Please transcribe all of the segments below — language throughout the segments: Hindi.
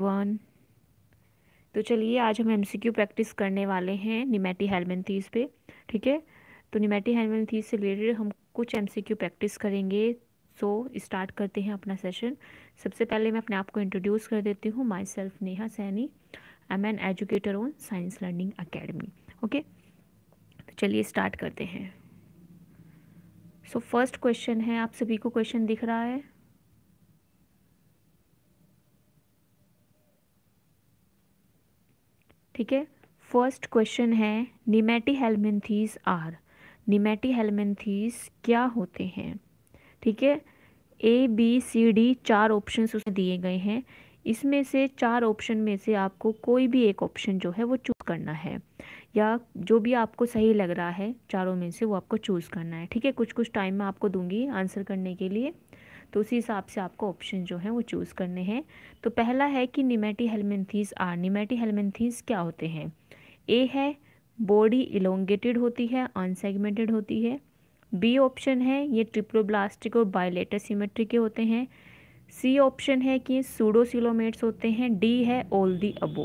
वन तो चलिए आज हम एमसीक्यू प्रैक्टिस करने वाले हैं निमेटी हेलमेन पे ठीक है तो निमेटी हेलमेन से रिलेटेड हम कुछ एमसीक्यू प्रैक्टिस करेंगे सो स्टार्ट करते हैं अपना सेशन सबसे पहले मैं अपने आप को इंट्रोड्यूस कर देती हूँ myself Neha Saini I am an educator on science learning academy okay तो चलिए स्टार्ट करते हैं सो फर्स्ट क्वेश्चन है आप सभी को क्वेश्चन दिख रहा है ठीक है फर्स्ट क्वेश्चन है nemathelminthes are nemathelminthes क्या होते हैं ठीक है ए बी सी डी चार ऑप्शंस उसमें दिए गए हैं इसमें से चार ऑप्शन में से आपको कोई भी एक ऑप्शन जो है वो चूज़ करना है या जो भी आपको सही लग रहा है चारों में से वो आपको चूज़ करना है ठीक है कुछ कुछ टाइम मैं आपको दूंगी आंसर करने के लिए तो उसी हिसाब से आपको ऑप्शन जो है वो चूज़ करने हैं तो पहला है कि nemathelminthes are nemathelminthes क्या होते हैं ए है बॉडी इलोंगेटेड होती है अनसेगमेंटेड होती है बी ऑप्शन है ये ट्रिप्लोब्लास्टिक और बायोलेटर सिमेट्री के होते हैं सी ऑप्शन है कि सूडोसिलोमेट्स होते हैं डी है ऑल दी अबो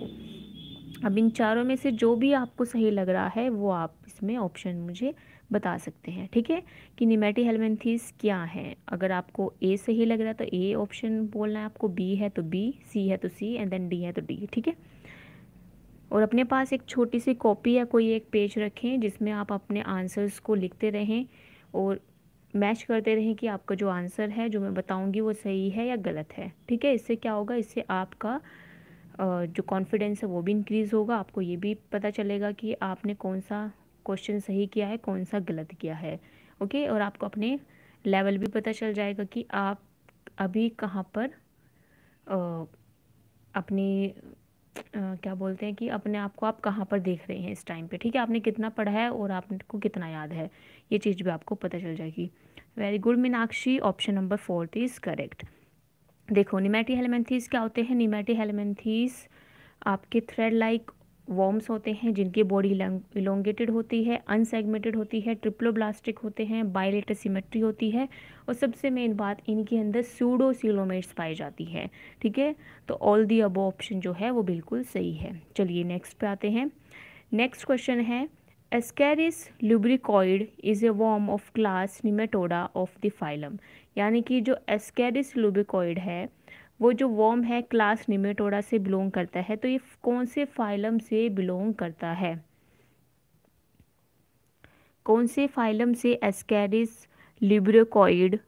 अब इन चारों में से जो भी आपको सही लग रहा है वो आप इसमें ऑप्शन मुझे बता सकते हैं ठीक है कि निमेटी हेलमेंथीस क्या है अगर आपको ए सही लग रहा है तो ए ऑप्शन बोलना है आपको बी है तो बी सी है तो सी एंड देन डी है तो डी ठीक है और अपने पास एक छोटी सी कॉपी या कोई एक पेज रखें जिसमें आप अपने आंसर्स को लिखते रहें और मैच करते रहें कि आपका जो आंसर है जो मैं बताऊंगी वो सही है या गलत है ठीक है इससे क्या होगा इससे आपका जो कॉन्फिडेंस है वो भी इंक्रीज़ होगा आपको ये भी पता चलेगा कि आपने कौन सा क्वेश्चन सही किया है कौन सा गलत किया है ओके और आपको अपने लेवल भी पता चल जाएगा कि आप अभी कहाँ पर आ, अपने आ, क्या बोलते हैं कि अपने आप को आप कहाँ पर देख रहे हैं इस टाइम पे ठीक है आपने कितना पढ़ा है और आपको कितना याद है ये चीज़ भी आपको पता चल जाएगी very good Meenakshi option number fourth is correct देखो निमेटी हेलमेंथीज क्या होते हैं निमेटी हेलमेंथीज आपके थ्रेड लाइक वॉर्म्स होते हैं जिनकी बॉडी इलोंगेटेड होती है अनसेगमेंटेड होती है ट्रिप्लोब्लास्टिक होते हैं बायोलेटर सिमेट्री होती है और सबसे मेन बात इनके अंदर सूडो सीलोमेट्स पाई जाती है ठीक है तो ऑल दी अबो ऑप्शन जो है वो बिल्कुल सही है चलिए नेक्स्ट पे आते हैं नेक्स्ट क्वेश्चन है ascaris lumbricoides is a worm of class nematoda of the phylum यानी कि जो एस्कैरिस लुब्रिकॉइड है वो जो वॉम है क्लास निमेटोडा से बिलोंग करता है तो ये कौन से फाइलम से बिलोंग करता है कौन से फाइलम से एस्केरिस लिब्रोकॉइड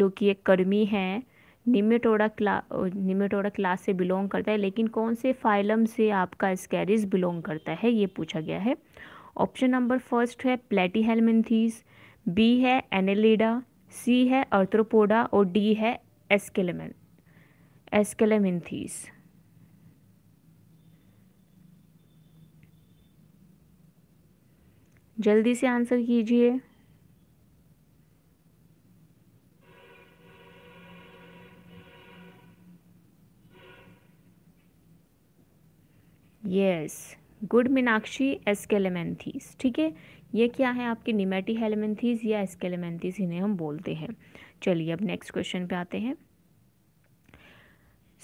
जो कि एक कर्मी है निमेटोडा क्ला निमेटोडा क्लास से बिलोंग करता है लेकिन कौन से फाइलम से आपका एस्कैरिस बिलोंग करता है ये पूछा गया है ऑप्शन नंबर फर्स्ट है प्लेटी बी है एनेलिडा सी है अर्थ्रोपोडा और डी है एस्केलेमेंट एस्केलेमिन्थीस जल्दी से आंसर कीजिए यस गुड मीनाक्षी एस्केलेमेंथीस ठीक है ये क्या है आपके निमेटी हेलेमेंथीस या एस्केलेमेंथीस इन्हें हम बोलते हैं चलिए अब नेक्स्ट क्वेश्चन पे आते हैं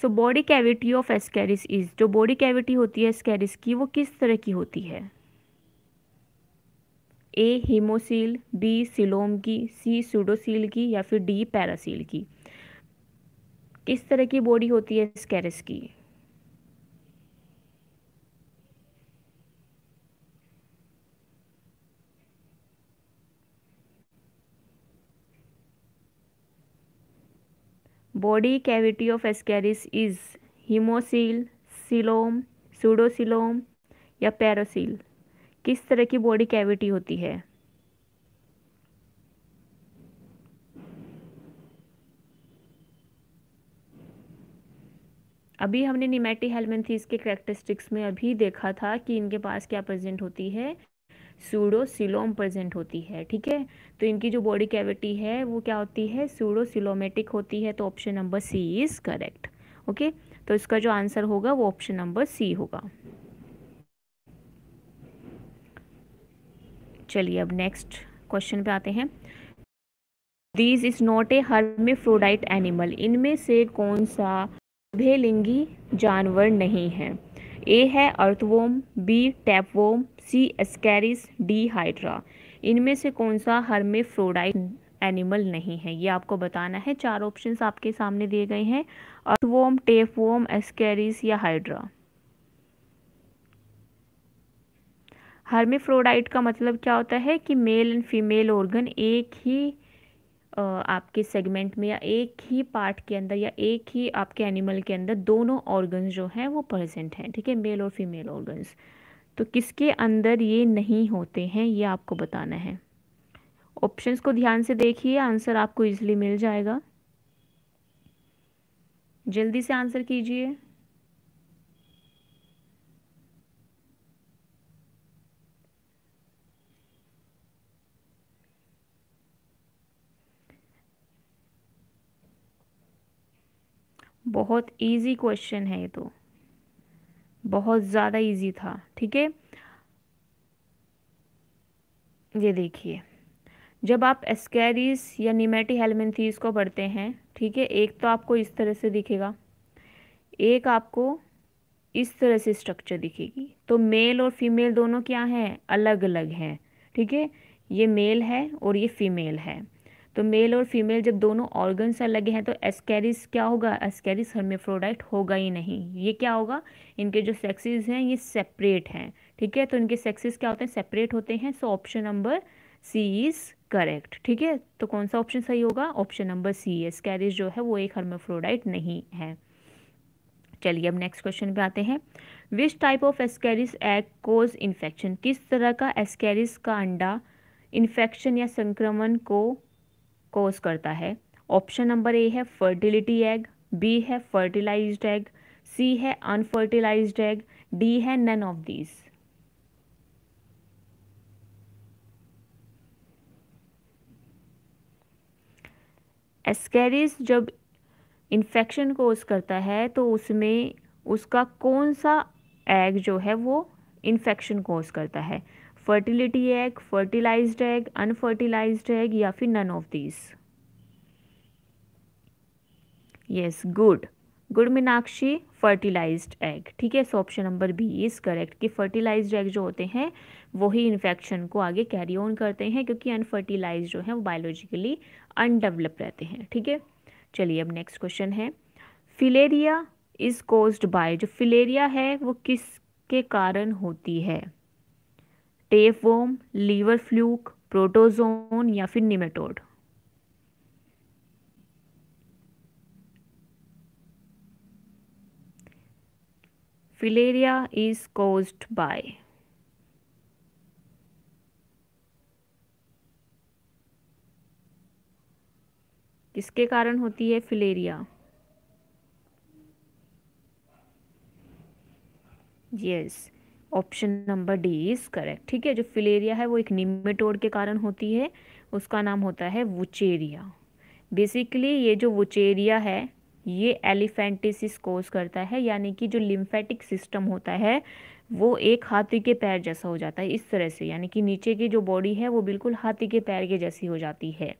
so body cavity of Ascaris is जो बॉडी कैविटी होती है एस्केरिस की वो किस तरह की होती है ए हीमोसील बी सिलोम की सी सूडोसील की या फिर डी पैरासील की किस तरह की बॉडी होती है स्कैरिस की body cavity of Ascaris is haemocoel coelom pseudocoelom या पैरोसील किस तरह की बॉडी कैविटी होती है अभी हमने निमेटी हेलमेंथीज के करेक्टरिस्टिक्स में अभी देखा था कि इनके पास क्या प्रेजेंट होती है सूडोसिलोम प्रेजेंट होती है ठीक है तो इनकी जो बॉडी कैविटी है वो क्या होती है सूडोसिलोमेटिक होती है तो option number C is correct okay तो इसका जो आंसर होगा वो ऑप्शन नंबर सी होगा चलिए अब नेक्स्ट क्वेश्चन पे आते हैं this is not a hermaphrodite animal इनमें से कौन सा उभयलिंगी जानवर नहीं है ए है earthworm B tapeworm C ascaris D hydra इनमें से कौन सा हर्मेफ्रोडाइट एनिमल नहीं है ये आपको बताना है चार ऑप्शन आपके सामने दिए गए हैं अर्थवोम टेपवोम एस्कैरिस या हाइड्रा हर्मेफ्रोडाइट का मतलब क्या होता है कि मेल एंड फीमेल ऑर्गन एक ही आपके सेगमेंट में या एक ही पार्ट के अंदर या एक ही आपके एनिमल के अंदर दोनों ऑर्गन्स जो हैं वो प्रेजेंट हैं ठीक है मेल और फीमेल ऑर्गन्स तो किसके अंदर ये नहीं होते हैं ये आपको बताना है ऑप्शंस को ध्यान से देखिए आंसर आपको इजिली मिल जाएगा जल्दी से आंसर कीजिए बहुत इजी क्वेश्चन है ये तो बहुत ज़्यादा इजी था ठीक है ये देखिए जब आप एस्कैरिस या निमेटी हेलमेंथीज को पढ़ते हैं ठीक है एक तो आपको इस तरह से दिखेगा एक आपको इस तरह से स्ट्रक्चर दिखेगी तो मेल और फीमेल दोनों क्या हैं अलग अलग हैं ठीक है ये मेल है और ये फीमेल है तो मेल और फीमेल जब दोनों ऑर्गन्स अलग हैं तो एस्केरिस क्या होगा एस्केरिस हर्मेफ्रोडाइट होगा ही नहीं ये क्या होगा इनके जो सेक्सेस हैं ये सेपरेट हैं ठीक है तो इनके सेक्सेस क्या होते हैं सेपरेट होते हैं so option number C is correct ठीक है तो कौन सा ऑप्शन सही होगा ऑप्शन नंबर सी एस्कैरिस जो है वो एक हर्मेफ्रोडाइट नहीं है चलिए अब नेक्स्ट क्वेश्चन पे आते हैं which type of ascaris egg cause infection किस तरह का एस्केरिस का अंडा इन्फेक्शन या संक्रमण को कोस करता है ऑप्शन नंबर ए है फर्टिलिटी एग बी है फर्टिलाइज एग सी है अनफर्टिलाइज एग डी है नन ऑफ दीज एस्केरिस जब इन्फेक्शन कोस करता है तो उसमें उसका कौन सा एग जो है वो इन्फेक्शन कोस करता है fertility egg fertilize egg unfertilize egg या फिर none of these yes good good Meenakshi fertilized egg ठीक है so option number B is correct कि फर्टिलाइज्ड एग जो होते हैं वही इन्फेक्शन को आगे कैरी ऑन करते हैं क्योंकि अनफर्टिलाइज जो है वो बायोलॉजिकली अनडेवलप रहते हैं ठीक है चलिए अब नेक्स्ट क्वेश्चन है फिलेरिया इज़ कोज्ड बाय जो फिलेरिया है वो किस के कारण होती है टेफोम लीवर फ्लूक प्रोटोजोन या फिर nematode filaria is caused by किसके कारण होती है filaria yes yes. Option number D is correct ठीक है जो फिलेरिया है वो एक निमेटोड के कारण होती है उसका नाम होता है वुचेरिया बेसिकली ये जो वुचेरिया है ये एलिफेंटिसिस कोज करता है यानी कि जो लिम्फेटिक सिस्टम होता है वो एक हाथी के पैर जैसा हो जाता है इस तरह से यानी कि नीचे की जो बॉडी है वो बिल्कुल हाथी के पैर के जैसी हो जाती है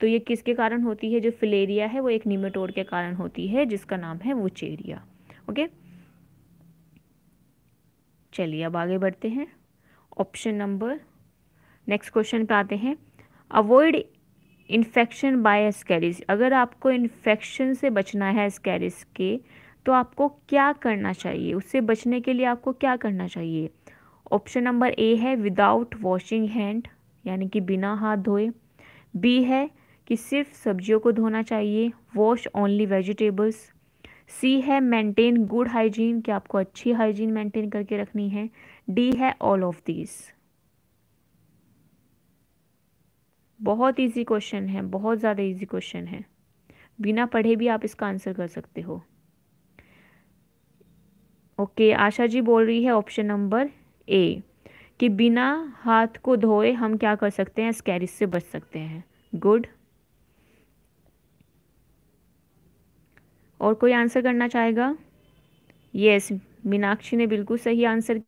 तो ये किसके कारण होती है जो फिलेरिया है वो एक निमेटोड के कारण होती है जिसका नाम है वुचेरिया ओके okay? चलिए अब आगे बढ़ते हैं ऑप्शन नंबर नेक्स्ट क्वेश्चन पे आते हैं अवॉइड इन्फेक्शन बाय स्कैरिस अगर आपको इन्फेक्शन से बचना है स्कैरिस के तो आपको क्या करना चाहिए उससे बचने के लिए आपको क्या करना चाहिए ऑप्शन नंबर ए है विदाउट वॉशिंग हैंड यानी कि बिना हाथ धोए बी है कि सिर्फ सब्जियों को धोना चाहिए वॉश ओनली वेजिटेबल्स सी है मेंटेन गुड हाइजीन कि आपको अच्छी हाइजीन मेंटेन करके रखनी है डी है ऑल ऑफ दीज बहुत इजी क्वेश्चन है बहुत ज़्यादा इजी क्वेश्चन है बिना पढ़े भी आप इसका आंसर कर सकते हो ओके okay, आशा जी बोल रही है ऑप्शन नंबर ए कि बिना हाथ को धोए हम क्या कर सकते हैं स्कैरिस से बच सकते हैं गुड और कोई आंसर करना चाहेगा यस मीनाक्षी ने बिल्कुल सही आंसर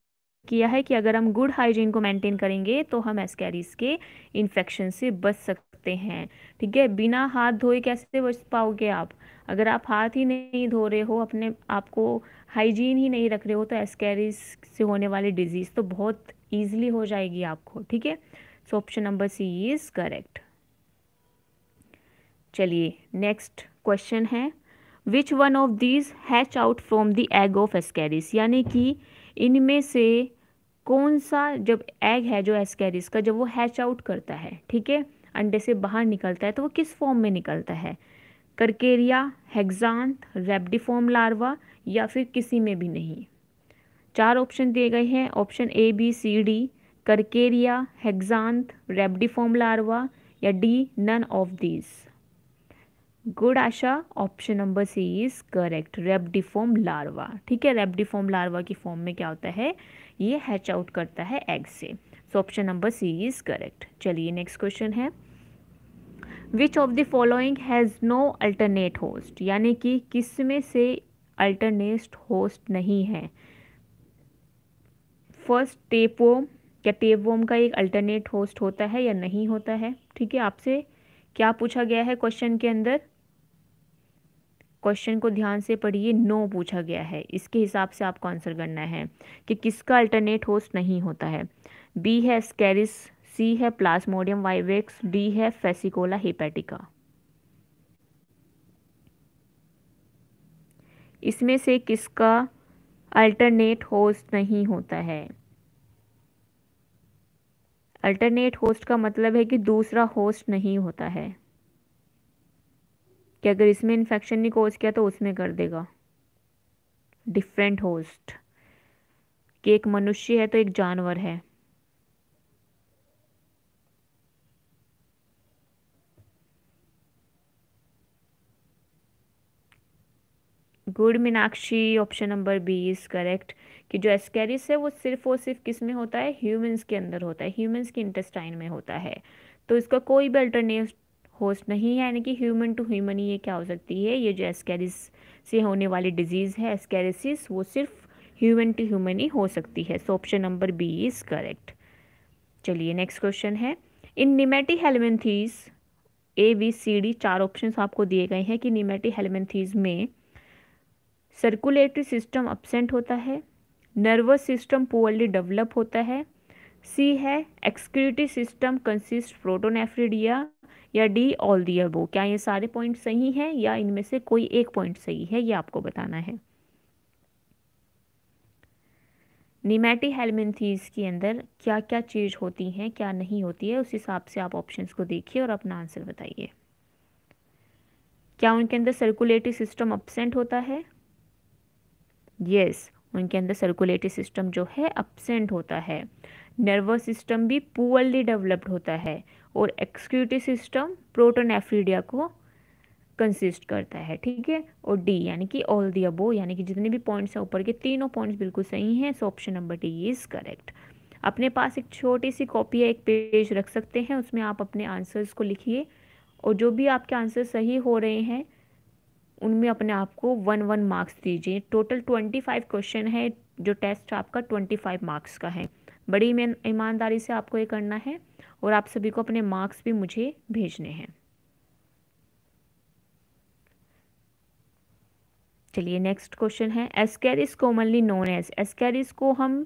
किया है कि अगर हम गुड हाइजीन को मेंटेन करेंगे तो हम एस्कैरिस के इन्फेक्शन से बच सकते हैं ठीक है बिना हाथ धोए कैसे बच पाओगे आप अगर आप हाथ ही नहीं धो रहे हो अपने आपको हाइजीन ही नहीं रख रहे हो तो एस्कैरिस से होने वाली डिजीज़ तो बहुत ईजिली हो जाएगी आपको ठीक है so option number C is correct चलिए नेक्स्ट क्वेश्चन है which one of these hatch out from the egg of ascaris यानी कि इनमें से कौन सा जब एग है जो एस्कैरिस का जब वो हैच आउट करता है ठीक है अंडे से बाहर निकलता है तो वो किस फॉर्म में निकलता है करकेरिया हेक्सांथ रेबडिफॉर्म लार्वा या फिर किसी में भी नहीं चार ऑप्शन दिए गए हैं option A B C D cercaria hexacanth rhabditiform larva या D none of these good Asha option number C is correct rhabditiform larva ठीक है रेबडिफोम लार्वा की फॉर्म में क्या होता है ये हैच आउट करता है एग से so option number C is correct चलिए नेक्स्ट क्वेश्चन है which of the following has no alternate host यानी कि किस में से अल्टरनेट होस्ट नहीं है फर्स्ट टेपवोम क्या टेपवोम का एक अल्टरनेट होस्ट होता है या नहीं होता है ठीक है आपसे क्या पूछा गया है क्वेश्चन के अंदर क्वेश्चन को ध्यान से पढ़िए नो पूछा गया है इसके हिसाब से आपको आंसर करना है कि किसका अल्टरनेट होस्ट नहीं होता है बी है स्कैरिस सी है प्लास्मोडियम वाइवेक्स डी है फेसिकोला हेपेटिका इसमें से किसका अल्टरनेट होस्ट नहीं होता है अल्टरनेट होस्ट का मतलब है कि दूसरा होस्ट नहीं होता है कि अगर इसमें इन्फेक्शन नहीं कोज किया तो उसमें कर देगा डिफरेंट होस्ट कि एक मनुष्य है तो एक जानवर है good Meenakshi option number B is correct कि जो एस्केरिस है वो सिर्फ और सिर्फ किस में होता है ह्यूमंस के अंदर होता है ह्यूमंस के इंटेस्टाइन में होता है तो इसका कोई भी अल्टरनेट होस्ट नहीं है यानी कि ह्यूमन टू ह्यूमन ही ये क्या हो सकती है ये जो एस्कैरिस से होने वाली डिजीज़ है एस्केरिसिस वो सिर्फ ह्यूमन टू ह्यूमन ही हो सकती है so option number B is correct चलिए नेक्स्ट क्वेश्चन है in nemathelminthes A B C D चार ऑप्शन आपको दिए गए हैं कि निमेटी हेलमेंथीज में सर्कुलेटरी सिस्टम अपसेंट होता है नर्वस सिस्टम पुअरली डेवलप होता है सी है एक्सक्यूटिव सिस्टम कंसिस्ट प्रोटोनेफ्रीडिया या डी ऑल दी अबो क्या ये सारे पॉइंट सही हैं या इनमें से कोई एक पॉइंट सही है ये आपको बताना है निमेटी हेलमेंथीज के अंदर क्या क्या चीज़ होती हैं क्या नहीं होती है उस हिसाब से आप ऑप्शंस को देखिए और अपना आंसर बताइए क्या उनके अंदर सर्कुलेटरी सिस्टम अपसेंट होता है यस yes, उनके अंदर सर्कुलेटरी सिस्टम जो है अपसेंट होता है नर्वस सिस्टम भी पुअरली डेवलप्ड होता है और एक्सक्यूटिव सिस्टम प्रोटोन एफ्रीडिया को कंसिस्ट करता है ठीक है और डी यानी कि ऑल दी अबो यानी कि जितने भी पॉइंट्स हैं ऊपर के तीनों पॉइंट्स बिल्कुल सही हैं so option number D is correct अपने पास एक छोटी सी कॉपी या एक पेज रख सकते हैं उसमें आप अपने आंसर्स को लिखिए और जो भी आपके आंसर सही हो रहे हैं उनमें अपने आप को वन वन मार्क्स दीजिए टोटल ट्वेंटी फाइव क्वेश्चन है जो टेस्ट आपका ट्वेंटी फाइव मार्क्स का है बड़ी ईमानदारी से आपको ये करना है और आप सभी को अपने मार्क्स भी मुझे भेजने हैं चलिए नेक्स्ट क्वेश्चन है एस्केरिस कॉमनली नोन एज एस्कर को हम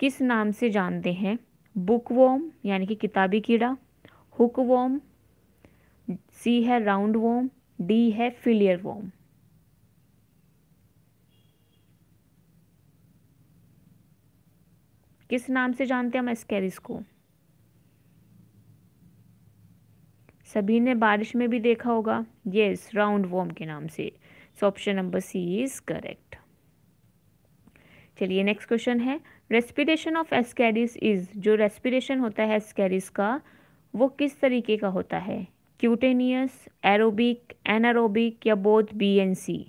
किस नाम से जानते हैं बुक वॉम यानी कि किताबी कीड़ा हुक वॉम सी है राउंड वॉम डी है फिलियर वॉम किस नाम से जानते हैं हम एस्केरिस को सभी ने बारिश में भी देखा होगा येस राउंड वॉर्म के नाम से so option number C is correct चलिए नेक्स्ट क्वेश्चन है रेस्पिरेशन ऑफ एस्कैरिस इज़ जो रेस्पिरेशन होता है एस्कैरिस का वो किस तरीके का होता है क्यूटेनियस एरोबिक एनारोबिक या both B and C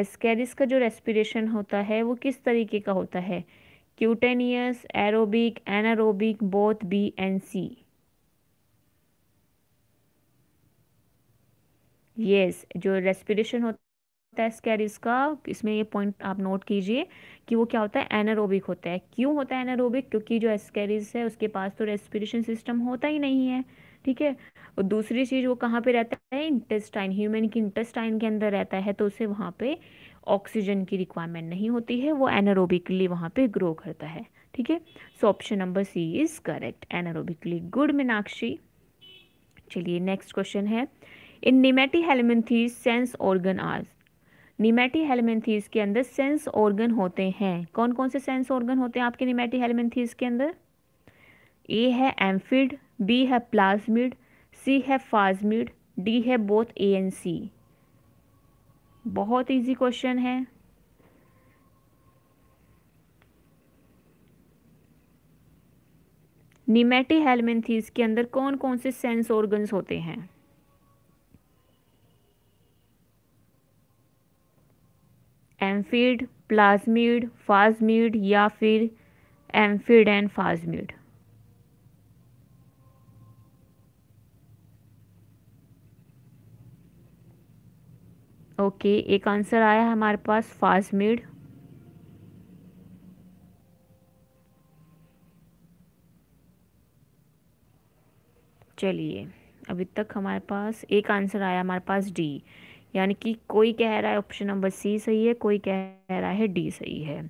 ascaris का जो रेस्पिरेशन होता है वो किस तरीके का होता है cutaneous aerobic anaerobic both B and C yes जो रेस्पिरेशन होता है स्कैरिस इसका इसमें ये पॉइंट आप नोट कीजिए कि वो क्या होता है एनारोबिक होता है क्यों होता है एनारोबिक क्योंकि जो एस्कैरिस है उसके पास तो रेस्पिरेशन सिस्टम होता ही नहीं है ठीक है और दूसरी चीज़ वो कहाँ पे रहता है इंटेस्टाइन ह्यूमन की इंटेस्टाइन के अंदर रहता है तो उसे वहाँ पे ऑक्सीजन की रिक्वायरमेंट नहीं होती है वो एनारोबिकली वहाँ पे ग्रो करता है ठीक है so option number C is correct anaerobically good Meenakshi चलिए नेक्स्ट क्वेश्चन है in nemathelminthes sense organ are nemathelminthes के अंदर सेंस ऑर्गन होते हैं कौन कौन से सेंस ऑर्गन होते हैं आपके निमेटी हेलमेंथीज के अंदर ए है एम्फिड बी है प्लाज्मिड सी है फाजमिड डी है बोथ ए एंड सी बहुत इजी क्वेश्चन है निमेटी हेलमेंथीज के अंदर कौन कौन से सेंस ऑर्गन्स होते हैं एम्फीड प्लाज्मीड फाजमीड या फिर एम्फीड एंड फाजमीड ओके एक आंसर आया हमारे पास फास्मिड चलिए अभी तक हमारे पास एक आंसर आया हमारे पास डी यानी कि कोई कह रहा है ऑप्शन नंबर सी सही है कोई कह रहा है डी सही है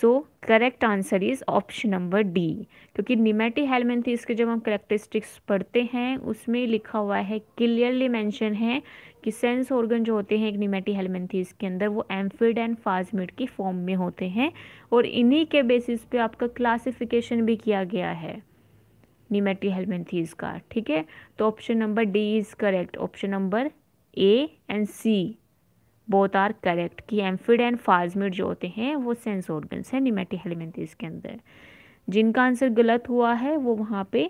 so correct answer is option number D क्योंकि निमेटी थी के जब हम करेक्टरिस्टिक्स पढ़ते हैं उसमें लिखा हुआ है क्लियरली मेंशन है कि सेंस ऑर्गन जो होते हैं एक निमेटी हेलमेंथीज के अंदर वो एम्फिड एंड फाजमिड की फॉर्म में होते हैं और इन्हीं के बेसिस पे आपका क्लासिफिकेशन भी किया गया है निमेटी हेलमेंथीज का ठीक है तो option number D is correct option number A and C both are correct कि एम्फिड एंड फाजमिड जो होते हैं वो सेंस ऑर्गन्स हैं निमेटी हेलमेंथीज के अंदर जिनका आंसर गलत हुआ है वो वहाँ पर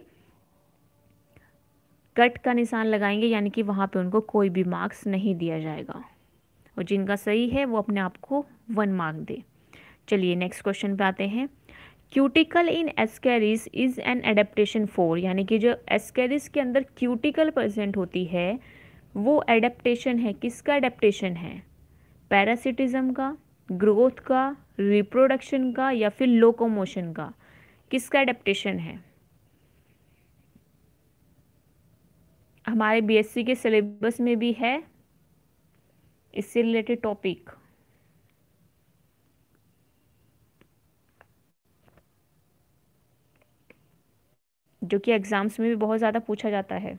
कट का निशान लगाएंगे यानी कि वहाँ पे उनको कोई भी मार्क्स नहीं दिया जाएगा और जिनका सही है वो अपने आप को वन मार्क दे चलिए नेक्स्ट क्वेश्चन पे आते हैं cuticle in ascaris is an adaptation for यानी कि जो एस्कैरिस के अंदर क्यूटिकल प्रजेंट होती है वो एडेप्टेशन है किसका एडेप्टेशन है पैरासिटिज़म का ग्रोथ का रिप्रोडक्शन का या फिर लोकोमोशन का किसका एडेप्टेशन है हमारे बीएससी के सिलेबस में भी है इससे रिलेटेड टॉपिक जो कि एग्ज़ाम्स में भी बहुत ज़्यादा पूछा जाता है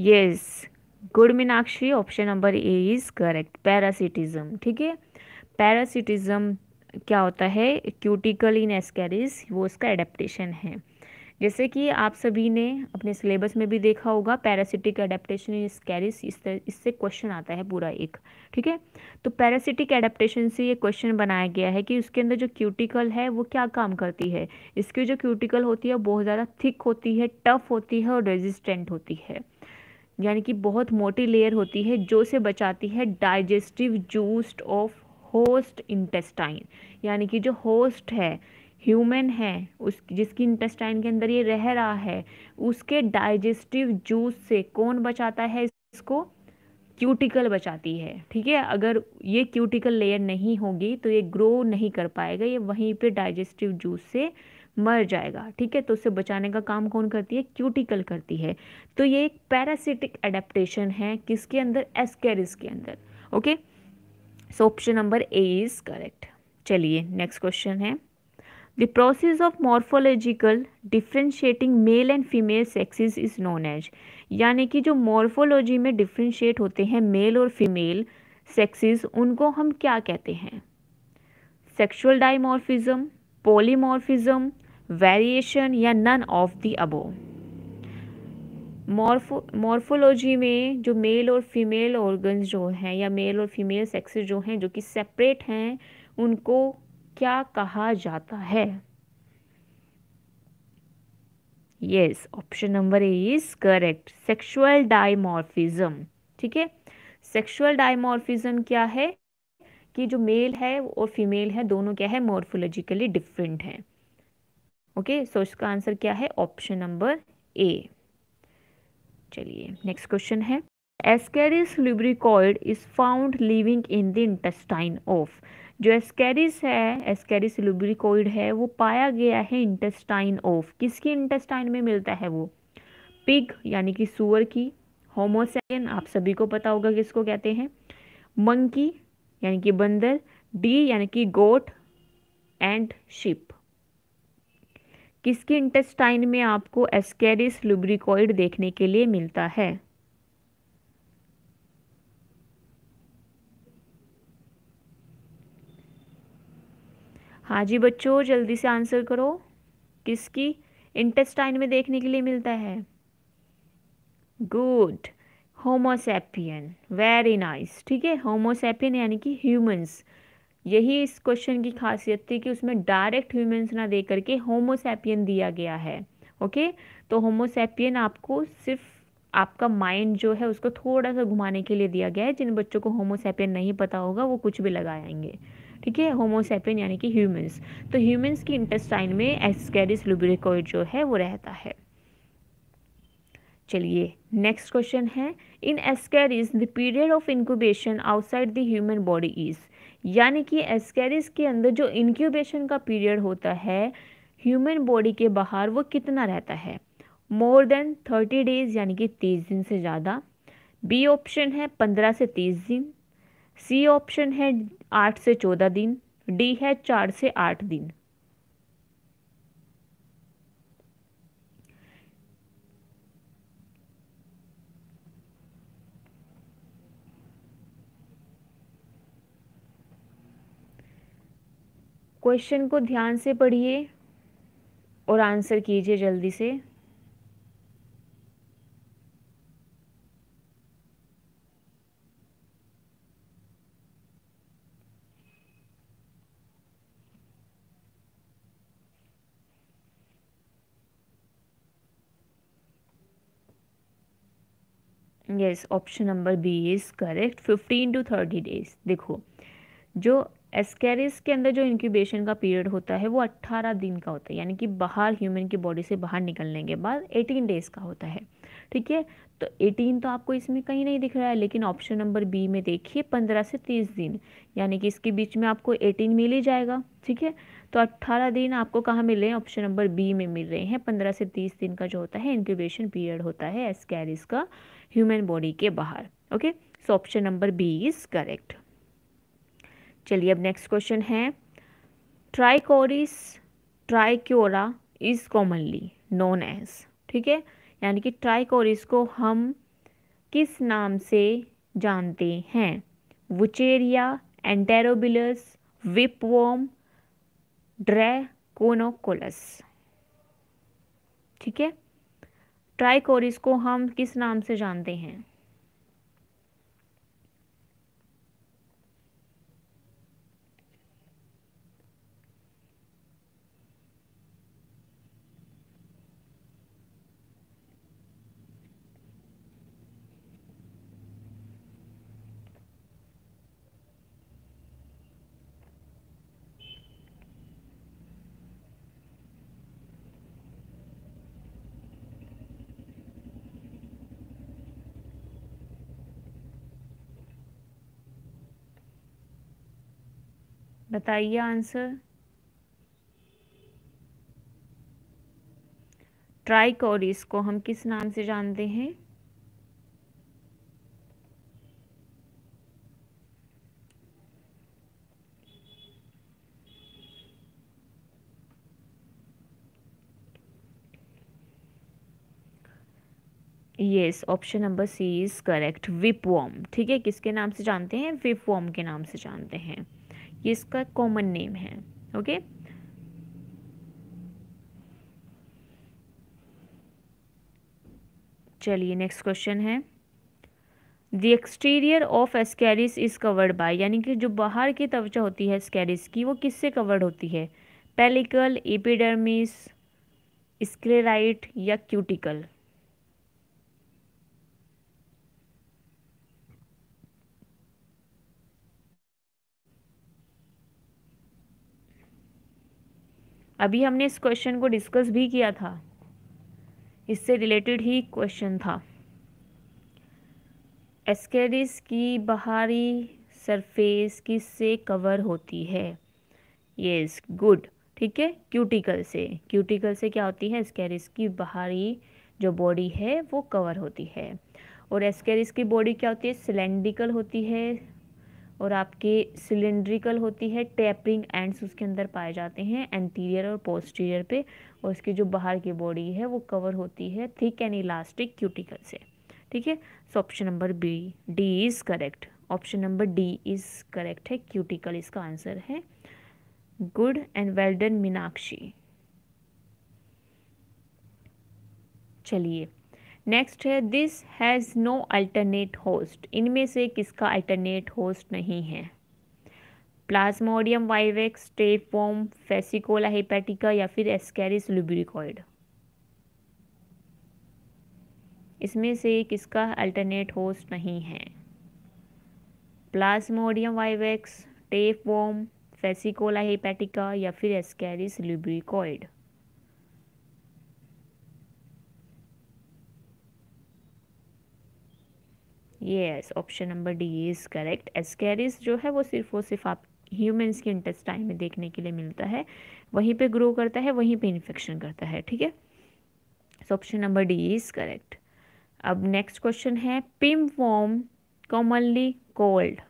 yes good Meenakshi option number A is correct parasitism ठीक है पैरासिटिज्म क्या होता है क्यूटिकल इन एस्कैरिस वो उसका एडेप्टेशन है जैसे कि आप सभी ने अपने सिलेबस में भी देखा होगा पैरासिटिक एडेप्टेशन इन स्कैरिस इस तरह इससे क्वेश्चन आता है पूरा एक ठीक है तो पैरासिटिक एडेप्टेशन से ये क्वेश्चन बनाया गया है कि उसके अंदर जो क्यूटिकल है वो क्या काम करती है इसकी जो क्यूटिकल होती है बहुत ज़्यादा थिक होती है टफ होती है और रेजिस्टेंट होती है यानी कि बहुत मोटी लेयर होती है जो से बचाती है digestive juices of host intestine यानी कि जो होस्ट है ह्यूमन है उस जिसकी इंटेस्टाइन के अंदर ये रह रहा है उसके डाइजेस्टिव जूस से कौन बचाता है इसको क्यूटिकल बचाती है ठीक है अगर ये क्यूटिकल लेयर नहीं होगी तो ये ग्रो नहीं कर पाएगा ये वहीं पे डाइजेस्टिव जूस से मर जाएगा ठीक है तो उसे बचाने का काम कौन करती है क्यूटिकल करती है तो ये एक पैरासिटिक एडेप्टेशन है किसके अंदर एस्केरिस के अंदर okay so option number A is correct चलिए नेक्स्ट क्वेश्चन है the process of morphological differentiating male and female sexes is known as यानी कि जो मॉर्फोलॉजी में डिफ्रेंशिएट होते हैं मेल और फीमेल सेक्सेस उनको हम क्या कहते हैं सेक्सुअल डाइमॉर्फिज्म पॉलीमॉर्फिज्म वेरिएशन या none of the above morpho morphology में जो मेल और फीमेल ऑर्गन्स जो हैं या मेल और फीमेल सेक्सेस जो हैं जो कि सेपरेट हैं उनको क्या कहा जाता है yes option number A is correct sexual dimorphism ठीक है सेक्सुअल डायमॉर्फिज्म क्या है कि जो मेल है और फीमेल है दोनों क्या है मॉर्फोलॉजिकली डिफरेंट हैं ओके सो इसका आंसर क्या है ऑप्शन नंबर ए चलिए नेक्स्ट क्वेश्चन है Ascaris lumbricoides is found living in the intestine of जो एस्केरिस है एस्केरिस लिब्रिकॉइड है वो पाया गया है इंटेस्टाइन ऑफ किसकी इंटेस्टाइन में मिलता है वो पिग यानी कि सुअर की होमोसेन आप सभी को पता होगा किसको कहते हैं मंकी यानी कि बंदर डी यानी कि गोट एंड शिप किसके इंटेस्टाइन में आपको एस्केरिस लुब्रिकॉइड देखने के लिए मिलता है हाँ जी बच्चों जल्दी से आंसर करो किसकी इंटेस्टाइन में देखने के लिए मिलता है गुड होमोसेपियन वेरी नाइस ठीक है होमोसेपियन यानी कि ह्यूमंस यही इस क्वेश्चन की खासियत थी कि उसमें डायरेक्ट ह्यूमंस ना दे करके होमोसैपियन दिया गया है ओके तो होमोसैपियन आपको सिर्फ आपका माइंड जो है उसको थोड़ा सा घुमाने के लिए दिया गया है जिन बच्चों को होमोसैपियन नहीं पता होगा वो कुछ भी लगाएंगे ठीक है होमोसैपियन यानी कि ह्यूमंस तो ह्यूमंस की इंटेस्टाइन में एस्कैरिस लुब्रिकॉइड जो है वो रहता है चलिए नेक्स्ट क्वेश्चन है in Ascaris the period of incubation outside the human body is यानी कि एस्केरिस के अंदर जो इनक्यूबेशन का पीरियड होता है ह्यूमन बॉडी के बाहर वो कितना रहता है मोर देन थर्टी डेज यानी कि तीस दिन से ज़्यादा बी ऑप्शन है पंद्रह से तीस दिन सी ऑप्शन है आठ से चौदह दिन डी है चार से आठ दिन क्वेश्चन को ध्यान से पढ़िए और आंसर कीजिए जल्दी से yes option number B is correct fifteen to thirty days देखो जो एस्केरिस के अंदर जो इंक्यूबेशन का पीरियड होता है वो 18 दिन का होता है यानी कि बाहर ह्यूमन की बॉडी से बाहर निकलने के बाद 18 डेज़ का होता है ठीक है तो 18 तो आपको इसमें कहीं नहीं दिख रहा है लेकिन ऑप्शन नंबर बी में देखिए 15 से 30 दिन यानी कि इसके बीच में आपको 18 मिल ही जाएगा ठीक है तो 18 दिन आपको कहाँ मिल रहे हैं ऑप्शन नंबर बी में मिल रहे हैं 15 से 30 दिन का जो होता है इंक्यूबेशन पीरियड होता है एस्कैरिस का ह्यूमन बॉडी के बाहर okay so option number B is correct चलिए अब नेक्स्ट क्वेश्चन है Trichuris trichiura is commonly known as ठीक है यानी कि ट्राइकोरिस को हम किस नाम से जानते हैं वुचेरिया एंटेरोबिलस विपवोम ड्रैकोनोकोलस ठीक है ट्राइकोरिस को हम किस नाम से जानते हैं बताइए आंसर ट्राइकोरिस को हम किस नाम से जानते हैं yes option number C is correct whipworm ठीक है किसके नाम से जानते हैं विपवॉम के नाम से जानते हैं ये इसका कॉमन नेम है ओके चलिए नेक्स्ट क्वेश्चन है the exterior of Ascaris is covered by यानी कि जो बाहर की त्वचा होती है स्केरिस की वो किससे कवर्ड होती है पेलिकल एपिडर्मिस स्क्लेराइट या क्यूटिकल अभी हमने इस क्वेश्चन को डिस्कस भी किया था इससे रिलेटेड ही क्वेश्चन था एस्केरिस की बाहरी सरफेस किससे कवर होती है ये गुड ठीक है क्यूटिकल से क्यूटिकल से क्या होती है एस्केरिस की बाहरी जो बॉडी है वो कवर होती है और एस्केरिस की बॉडी क्या होती है सिलेंडिकल होती है और आपके सिलेंड्रिकल होती है टैपरिंग एंड्स उसके अंदर पाए जाते हैं एंटीरियर और पोस्टीरियर पे और इसकी जो बाहर की बॉडी है वो कवर होती है थिक एंड इलास्टिक क्यूटिकल से ठीक है so option number B D is correct option number D is correct है क्यूटिकल इसका आंसर है गुड एंड वेल्डन मीनाक्षी चलिए नेक्स्ट है this has no alternate host इनमें से किसका अल्टरनेट होस्ट नहीं है Plasmodium vivax form Fasciola hepatica या फिर एस्केरिस लुब्रिकॉइड इसमें से किसका अल्टरनेट होस्ट नहीं है Plasmodium vivax tapeworm Fasciola hepatica या फिर Ascaris lumbricoides yes option number D is correct Ascaris जो है वो सिर्फ और सिर्फ आप ह्यूमन्स के इंटेस्टाइन में देखने के लिए मिलता है वहीं पे ग्रो करता है वहीं पे इन्फेक्शन करता है ठीक है so option number D is correct अब नेक्स्ट क्वेश्चन है पिम वॉम कॉमनली कोल्ड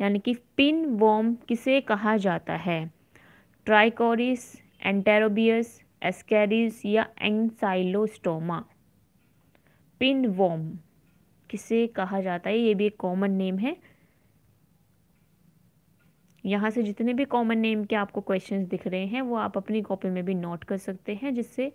यानी कि पिन वॉम किसे कहा जाता है ट्राइकोरिस एंटेरोबियस एस्कैरिस या एंसाइलोस्टोमा पिन वॉम किसे कहा जाता है ये भी एक कॉमन नेम है यहाँ से जितने भी कॉमन नेम के आपको क्वेश्चंस दिख रहे हैं वो आप अपनी कॉपी में भी नोट कर सकते हैं जिससे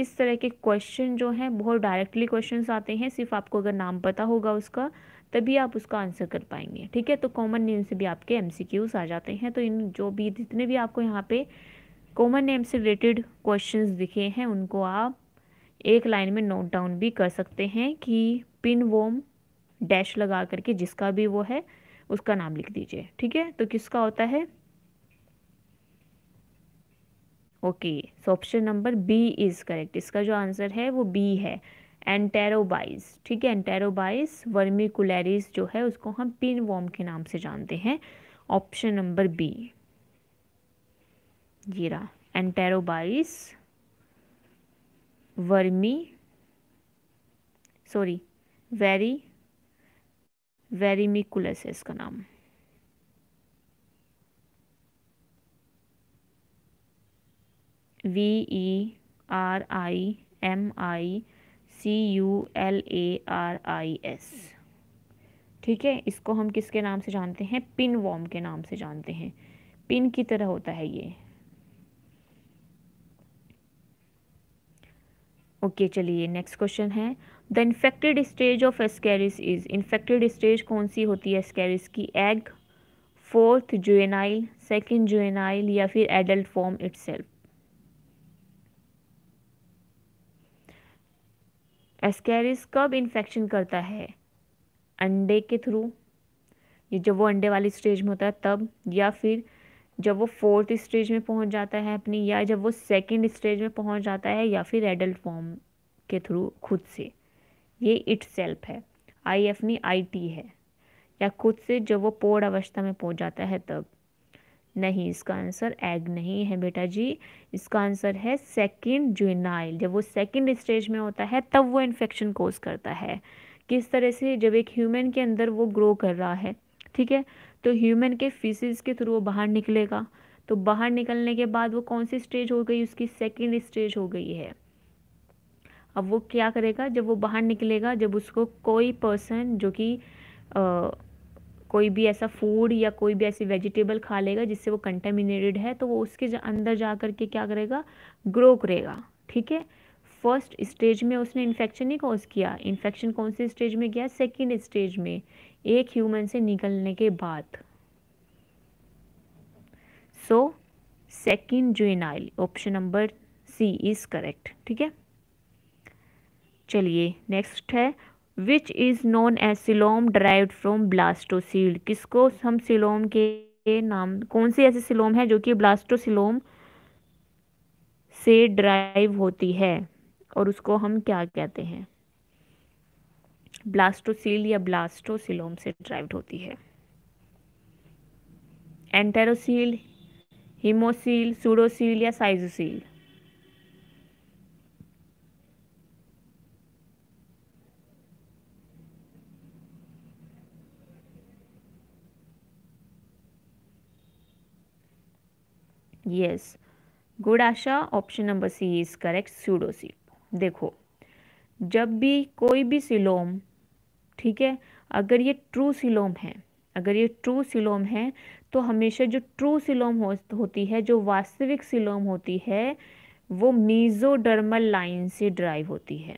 इस तरह के क्वेश्चन जो हैं बहुत डायरेक्टली क्वेश्चंस आते हैं सिर्फ आपको अगर नाम पता होगा उसका तभी आप उसका आंसर कर पाएंगे ठीक है तो कॉमन नेम से भी आपके एम आ जाते हैं तो इन जो भी जितने भी आपको यहाँ पे कॉमन नेम से रिलेटेड क्वेश्चन दिखे हैं उनको आप एक लाइन में नोट डाउन भी कर सकते हैं कि पिन वोम डैश लगा करके जिसका भी वो है उसका नाम लिख दीजिए ठीक है तो किसका होता है okay so option number B is correct इसका जो आंसर है वो बी है एंटेरोबाइस ठीक है एंटेरोबाइस वर्मिकुलरिस जो है उसको हम पिन वॉम के नाम से जानते हैं ऑप्शन नंबर बी ये Enterobius vermi sorry very vermicularis है इसका नाम V E R I M I C U L A R I S ठीक है इसको हम किसके नाम से जानते हैं पिन वॉम के नाम से जानते हैं पिन की तरह होता है ये ओके चलिए नेक्स्ट क्वेश्चन है the infected stage of Ascaris is infected stage कौन सी होती है एस्केरिस की egg fourth juvenile second juvenile या फिर एडल्ट फॉर्म इट्सेल्फ एस्केरिस कब इन्फेक्शन करता है अंडे के थ्रू ये जब वो अंडे वाली स्टेज में होता है तब या फिर जब वो फोर्थ स्टेज में पहुंच जाता है अपनी या जब वो सेकेंड स्टेज में पहुंच जाता है या फिर एडल्ट फॉर्म के थ्रू खुद से ये इट सेल्फ है आई एफ नहीं आई टी है या खुद से जब वो पोड़ अवस्था में पहुंच जाता है तब नहीं इसका आंसर एग नहीं है बेटा जी इसका आंसर है सेकंड जुनाइल जब वो सेकंड स्टेज में होता है तब वो इन्फेक्शन कोज करता है किस तरह से जब एक ह्यूमन के अंदर वो ग्रो कर रहा है ठीक है तो ह्यूमन के फीसिस के थ्रू वो बाहर निकलेगा तो बाहर निकलने के बाद वो कौन सी स्टेज हो गई उसकी सेकेंड स्टेज हो गई है अब वो क्या करेगा जब वो बाहर निकलेगा जब उसको कोई पर्सन जो कि कोई भी ऐसा फूड या कोई भी ऐसी वेजिटेबल खा लेगा जिससे वो कंटेमिनेटेड है तो वो उसके जा, अंदर जा कर के क्या करेगा ग्रो करेगा ठीक है फर्स्ट स्टेज में उसने इन्फेक्शन ही कॉज किया इन्फेक्शन कौन से स्टेज में किया सेकेंड स्टेज में एक ह्यूमन से निकलने के बाद so second juvenile option number C is correct ठीक है चलिए नेक्स्ट है which is known as coelom derived from blastocoel किसको हम सिलोम के नाम कौन से ऐसे सिलोम है जो कि ब्लास्टोसिलोम से ड्राइव होती है और उसको हम क्या कहते हैं ब्लास्टोसील या ब्लास्टोसिलोम से ड्राइव्ड होती है एंटेरोसील हिमोसील सूडोसील या साइजोसील yes good Asha option number C is correct pseudocoel देखो जब भी कोई भी सिलोम ठीक है अगर ये ट्रू सिलोम है अगर ये ट्रू सिलोम है तो हमेशा जो ट्रू सिलोम हो, होती है जो वास्तविक सिलोम होती है वो मीज़ोडर्मल लाइन से ड्राइव होती है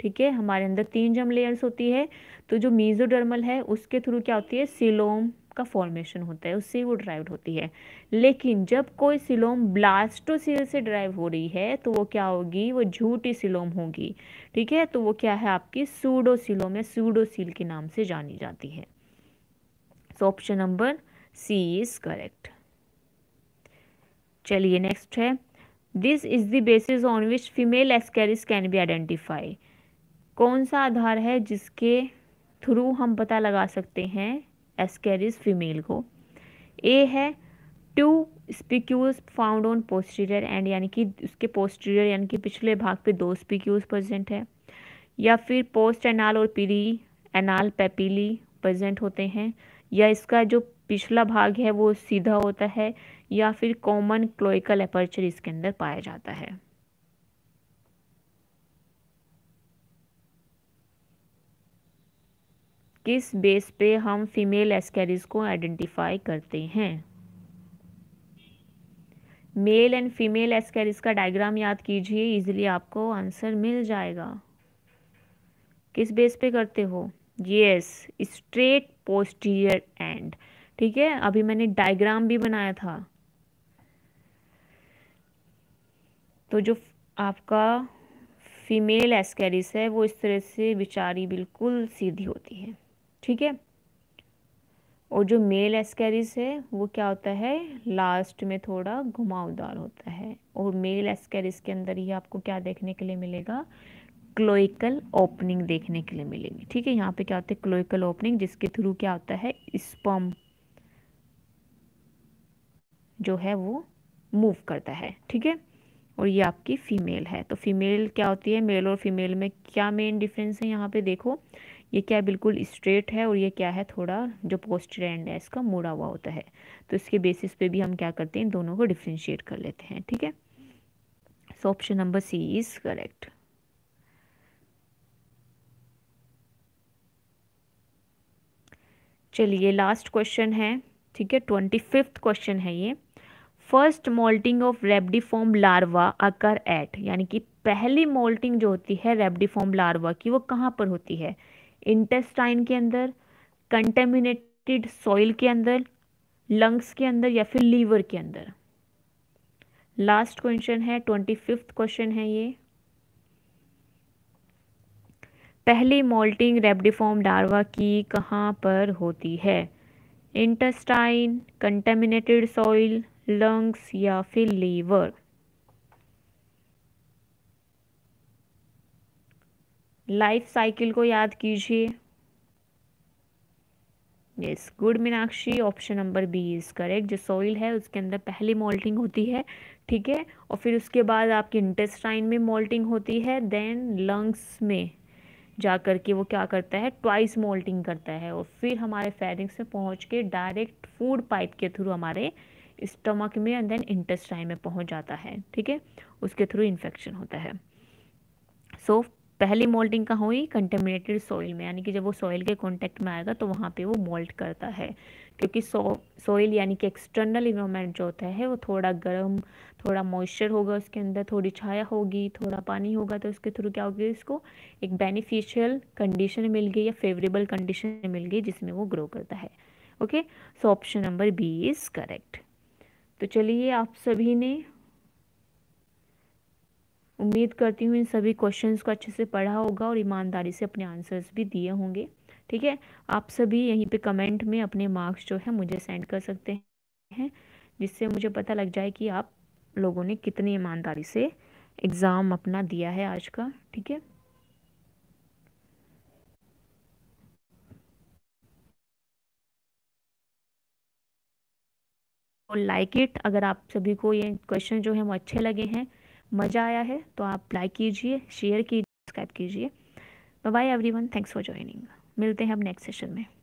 ठीक है हमारे अंदर तीन जम लेयर्स होती है तो जो मीज़ोडर्मल है उसके थ्रू क्या होती है सिलोम का फॉर्मेशन होता है उससे वो ड्राइव होती है लेकिन जब कोई सिलोम ब्लास्टोसील से ड्राइव हो रही है तो वो क्या होगी वो झूठी सिलोम होगी ठीक है तो वो क्या है आपकी सूडोसिलोम या सूडोसील के नाम से जानी जाती है so option number C is correct चलिए नेक्स्ट है this is the basis on which female Ascaris can be identified कौन सा आधार है जिसके थ्रू हम पता लगा सकते हैं एस्केरिस फीमेल को ए है two spicules found on posterior end यानी कि उसके पोस्टीरियर यानी कि पिछले भाग पे दो स्पीक्यूज प्रेजेंट है या फिर पोस्ट एनाल और पीली एनाल पेपीली प्रेजेंट होते हैं या इसका जो पिछला भाग है वो सीधा होता है या फिर कॉमन क्लोइकल एपर्चर इसके अंदर पाया जाता है किस बेस पे हम फीमेल एस्कैरिज को आइडेंटिफाई करते हैं मेल एंड फीमेल एस्कैरिज का डायग्राम याद कीजिए इजीली आपको आंसर मिल जाएगा किस बेस पे करते हो यस स्ट्रेट पोस्टीरियर एंड ठीक है अभी मैंने डायग्राम भी बनाया था तो जो आपका फीमेल एस्कैरिस है वो इस तरह से बिचारी बिल्कुल सीधी होती है ठीक है और जो मेल एस्कैरिस है वो क्या होता है लास्ट में थोड़ा घुमावदार होता है और मेल एस्कैरिस के अंदर ही आपको क्या देखने के लिए मिलेगा क्लोइकल ओपनिंग देखने के लिए मिलेगी ठीक है यहाँ पे क्या होता है क्लोइकल ओपनिंग जिसके थ्रू क्या होता है स्पम जो है वो मूव करता है ठीक है और ये आपकी फीमेल है तो फीमेल क्या होती है मेल और फीमेल में क्या मेन डिफरेंस है यहाँ पे देखो ये क्या बिल्कुल स्ट्रेट है और ये क्या है थोड़ा जो पोस्टर एंड है इसका मुड़ा हुआ होता है तो इसके बेसिस पे भी हम क्या करते हैं दोनों को डिफ्रेंशिएट कर लेते हैं ठीक है so option number C is correct चलिए लास्ट क्वेश्चन है ठीक है ट्वेंटी फिफ्थ क्वेश्चन है ये first moulting of rhabditiform larva occur at यानी कि पहली मोल्टिंग जो होती है रेबडीफॉर्म लार्वा की वो कहाँ पर होती है इंटेस्टाइन के अंदर कंटेमिनेटेड सॉइल के अंदर लंग्स के अंदर या फिर लीवर के अंदर लास्ट क्वेश्चन है ट्वेंटी फिफ्थ क्वेश्चन है ये पहली मोल्टिंग रेबडिफॉर्म डार्वा की कहाँ पर होती है इंटेस्टाइन कंटेमिनेटेड सॉइल लंग्स या फिर लीवर लाइफ साइकिल को याद कीजिए yes good Meenakshi option number B is correct जो सॉइल है उसके अंदर पहले मोल्टिंग होती है ठीक है और फिर उसके बाद आपके इंटेस्टाइन में मोल्टिंग होती है देन लंग्स में जा कर के वो क्या करता है ट्वाइस मोल्टिंग करता है और फिर हमारे फेरिंग्स में पहुंच के डायरेक्ट फूड पाइप के थ्रू हमारे स्टमक में एंड देन इंटेस्टाइन में पहुंच जाता है ठीक है उसके थ्रू इन्फेक्शन होता है सो पहली मोल्टिंग कहाँ हुई कंटेमिनेटेड सॉइल में यानी कि जब वो सॉइल के कॉन्टेक्ट में आएगा तो वहाँ पे वो मोल्ट करता है क्योंकि सॉइल यानी कि एक्सटर्नल इन्वायरमेंट जो होता है वो थोड़ा गर्म थोड़ा मॉइस्चर होगा उसके अंदर थोड़ी छाया होगी थोड़ा पानी होगा तो उसके थ्रू क्या होगी इसको एक बेनिफिशियल कंडीशन मिल गई या फेवरेबल कंडीशन मिल गई जिसमें वो ग्रो करता है okay so option number B is correct तो चलिए आप सभी ने उम्मीद करती हूँ इन सभी क्वेश्चंस को अच्छे से पढ़ा होगा और ईमानदारी से अपने आंसर्स भी दिए होंगे ठीक है आप सभी यहीं पे कमेंट में अपने मार्क्स जो है मुझे सेंड कर सकते हैं जिससे मुझे पता लग जाए कि आप लोगों ने कितनी ईमानदारी से एग्ज़ाम अपना दिया है आज का ठीक है लाइक इट अगर आप सभी को ये क्वेश्चन जो है वो अच्छे लगे हैं मज़ा आया है तो आप लाइक कीजिए शेयर कीजिए सब्सक्राइब कीजिए bye everyone thanks for joining मिलते हैं अब नेक्स्ट सेशन में